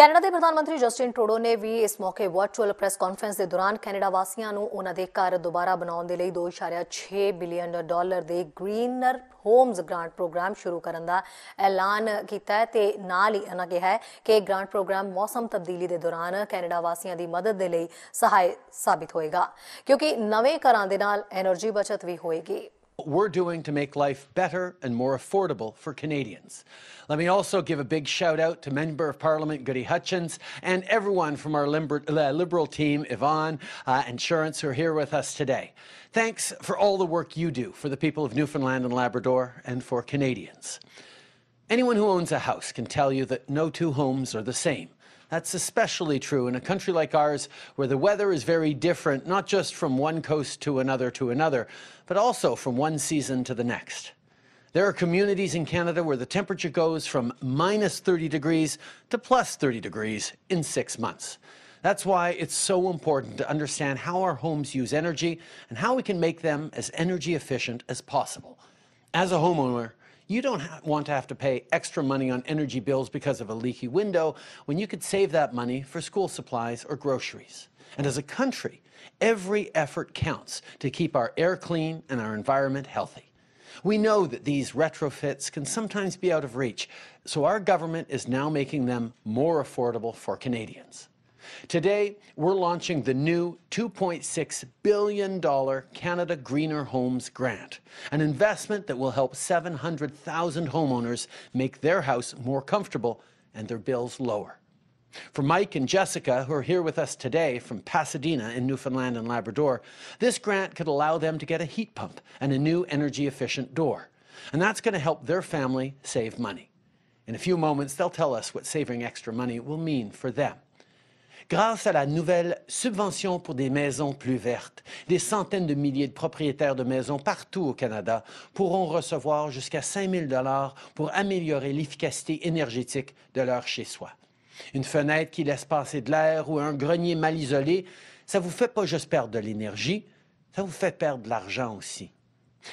Canada ਦੇ ਪ੍ਰਧਾਨ ਮੰਤਰੀ ਜਸਟਿਨ ਟਰੂਡੋ ਨੇ ਵੀ ਇਸ ਮੌਕੇ ਵਰਚੁਅਲ ਪ੍ਰੈਸ ਕਾਨਫਰੰਸ ਦੇ ਦੌਰਾਨ ਕੈਨੇਡਾ ਵਾਸੀਆਂ ਨੂੰ ਉਹਨਾਂ ਦੇ ਘਰ ਦੁਬਾਰਾ ਬਣਾਉਣ ਦੇ ਲਈ 2.6 ਬਿਲੀਅਨ ਡਾਲਰ ਦੇ ਗ੍ਰੀਨਰ ਹੋਮਸ ਗ੍ਰਾਂਟ ਪ੍ਰੋਗਰਾਮ ਸ਼ੁਰੂ ਕਰਨ ਦਾ ਐਲਾਨ ਕੀਤਾ ਹੈ ਤੇ ਨਾਲ ਹੀ ਉਹਨਾਂ ਕਿਹਾ ਹੈ ਕਿ ਇਹ ਗ੍ਰਾਂਟ ਪ੍ਰੋਗਰਾਮ ਮੌਸਮ ਤਬਦੀਲੀ ਦੇ ਦੌਰਾਨ ਕੈਨੇਡਾ ਵਾਸੀਆਂ ਦੀ ਮਦਦ ਦੇ ਲਈ ਸਹਾਇਕ ਸਾਬਿਤ ਹੋਏਗਾ ਕਿਉਂਕਿ ਨਵੇਂ ਘਰਾਂ ਦੇ ਨਾਲ એનર્ਜੀ ਬਚਤ ਵੀ ਹੋਏਗੀ we're doing to make life better and more affordable for Canadians. Let me also give a big shout out to Member of Parliament Goody Hutchins and everyone from our uh, Liberal team, Yvonne, uh, Insurance, who are here with us today. Thanks for all the work you do for the people of Newfoundland and Labrador and for Canadians. Anyone who owns a house can tell you that no two homes are the same. That's especially true in a country like ours where the weather is very different, not just from one coast to another to another, but also from one season to the next. There are communities in Canada where the temperature goes from minus 30 degrees to plus 30 degrees in six months. That's why it's so important to understand how our homes use energy and how we can make them as energy efficient as possible. As a homeowner, you don't want to have to pay extra money on energy bills because of a leaky window when you could save that money for school supplies or groceries. And as a country, every effort counts to keep our air clean and our environment healthy. We know that these retrofits can sometimes be out of reach, so our government is now making them more affordable for Canadians. Today, we're launching the new $2.6 billion Canada Greener Homes Grant, an investment that will help 700,000 homeowners make their house more comfortable and their bills lower. For Mike and Jessica, who are here with us today from Pasadena in Newfoundland and Labrador, this grant could allow them to get a heat pump and a new energy efficient door. And that's going to help their family save money. In a few moments, they'll tell us what saving extra money will mean for them. grâce à la nouvelle subvention pour des maisons plus vertes. Des centaines de milliers de propriétaires de maisons partout au Canada pourront recevoir jusqu'à 5 000 pour améliorer l'efficacité énergétique de leur chez-soi. Une fenêtre qui laisse passer de l'air ou un grenier mal isolé, ça vous fait pas juste perdre de l'énergie, ça vous fait perdre de l'argent aussi.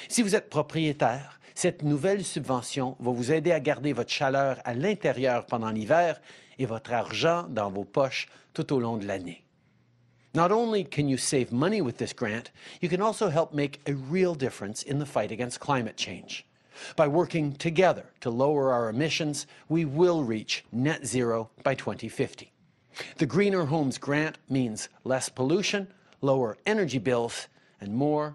Si vous êtes propriétaire, cette nouvelle subvention va vous aider à garder votre chaleur à l'intérieur pendant l'hiver et votre argent dans vos poches tout au long de l'année. Not only can you save money with this grant, you can also help make a real difference in the fight against climate change. By working together to lower our emissions, we will reach net zero by 2050. The Greener Homes Grant means less pollution, lower energy bills, and more